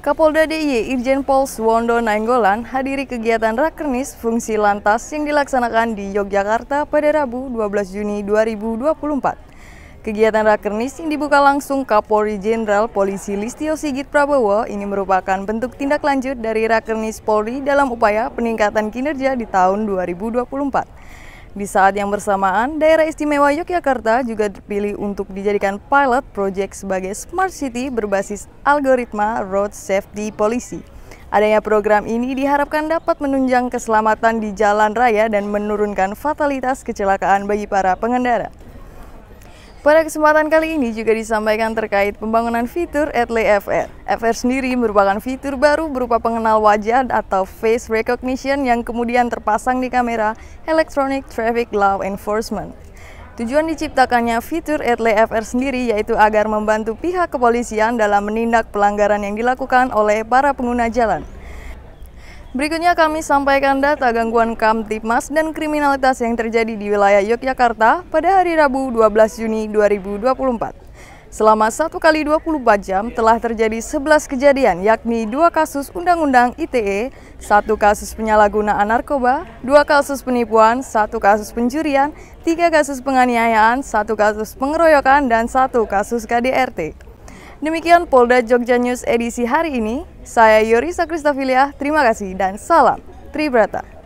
Kapolda DIY Irjen Pol Suwondo Nainggolan hadiri kegiatan Rakernis Fungsi Lantas yang dilaksanakan di Yogyakarta pada Rabu 12 Juni 2024. Kegiatan Rakernis yang dibuka langsung Kapolri Jenderal Polisi Listio Sigit Prabowo ini merupakan bentuk tindak lanjut dari Rakernis Polri dalam upaya peningkatan kinerja di tahun 2024. Di saat yang bersamaan, daerah istimewa Yogyakarta juga dipilih untuk dijadikan pilot project sebagai smart city berbasis algoritma road safety policy. Adanya program ini diharapkan dapat menunjang keselamatan di jalan raya dan menurunkan fatalitas kecelakaan bagi para pengendara. Pada kesempatan kali ini juga disampaikan terkait pembangunan fitur Adley FR. FR sendiri merupakan fitur baru berupa pengenal wajah atau face recognition yang kemudian terpasang di kamera Electronic Traffic Law Enforcement. Tujuan diciptakannya fitur Adley FR sendiri yaitu agar membantu pihak kepolisian dalam menindak pelanggaran yang dilakukan oleh para pengguna jalan. Berikutnya kami sampaikan data gangguan Kamtipmas dan kriminalitas yang terjadi di wilayah Yogyakarta pada hari Rabu 12 Juni 2024. Selama satu kali 24 jam telah terjadi 11 kejadian yakni dua kasus Undang-Undang ITE, satu kasus penyalahgunaan narkoba, dua kasus penipuan, satu kasus pencurian, tiga kasus penganiayaan, satu kasus pengeroyokan, dan satu kasus KDRT. Demikian Polda Jogja News edisi hari ini. Saya Yorisa Kristofilia, terima kasih dan salam Tribrata.